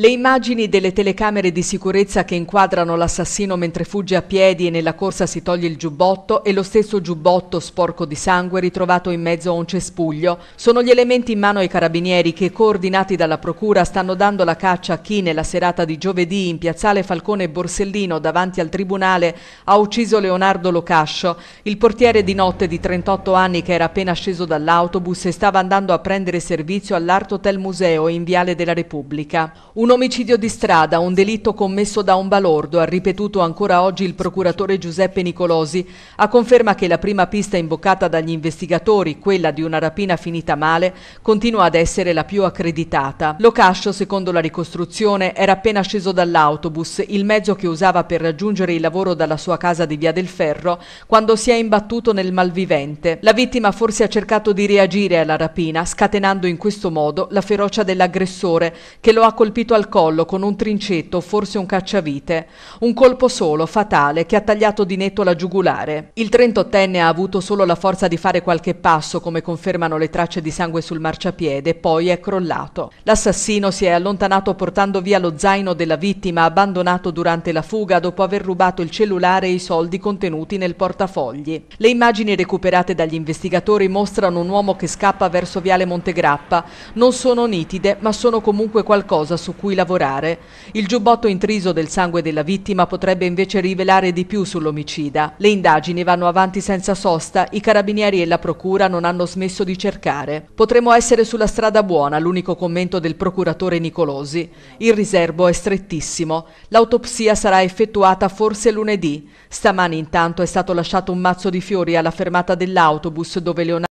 Le immagini delle telecamere di sicurezza che inquadrano l'assassino mentre fugge a piedi e nella corsa si toglie il giubbotto e lo stesso giubbotto sporco di sangue ritrovato in mezzo a un cespuglio sono gli elementi in mano ai carabinieri che, coordinati dalla procura, stanno dando la caccia a chi nella serata di giovedì in piazzale Falcone Borsellino davanti al tribunale ha ucciso Leonardo Locascio, il portiere di notte di 38 anni che era appena sceso dall'autobus e stava andando a prendere servizio all'Art Hotel Museo in Viale della Repubblica. Un un omicidio di strada, un delitto commesso da un balordo, ha ripetuto ancora oggi il procuratore Giuseppe Nicolosi, a conferma che la prima pista imboccata dagli investigatori, quella di una rapina finita male, continua ad essere la più accreditata. Locascio, secondo la ricostruzione, era appena sceso dall'autobus, il mezzo che usava per raggiungere il lavoro dalla sua casa di Via del Ferro, quando si è imbattuto nel malvivente. La vittima forse ha cercato di reagire alla rapina, scatenando in questo modo la ferocia dell'aggressore, che lo ha colpito alla al collo con un trincetto, forse un cacciavite. Un colpo solo, fatale, che ha tagliato di netto la giugulare. Il 38enne ha avuto solo la forza di fare qualche passo, come confermano le tracce di sangue sul marciapiede, poi è crollato. L'assassino si è allontanato portando via lo zaino della vittima, abbandonato durante la fuga dopo aver rubato il cellulare e i soldi contenuti nel portafogli. Le immagini recuperate dagli investigatori mostrano un uomo che scappa verso Viale Montegrappa. Non sono nitide, ma sono comunque qualcosa su cui lavorare. Il giubbotto intriso del sangue della vittima potrebbe invece rivelare di più sull'omicida. Le indagini vanno avanti senza sosta, i carabinieri e la procura non hanno smesso di cercare. Potremmo essere sulla strada buona, l'unico commento del procuratore Nicolosi. Il riservo è strettissimo. L'autopsia sarà effettuata forse lunedì. Stamani intanto è stato lasciato un mazzo di fiori alla fermata dell'autobus dove Leonardo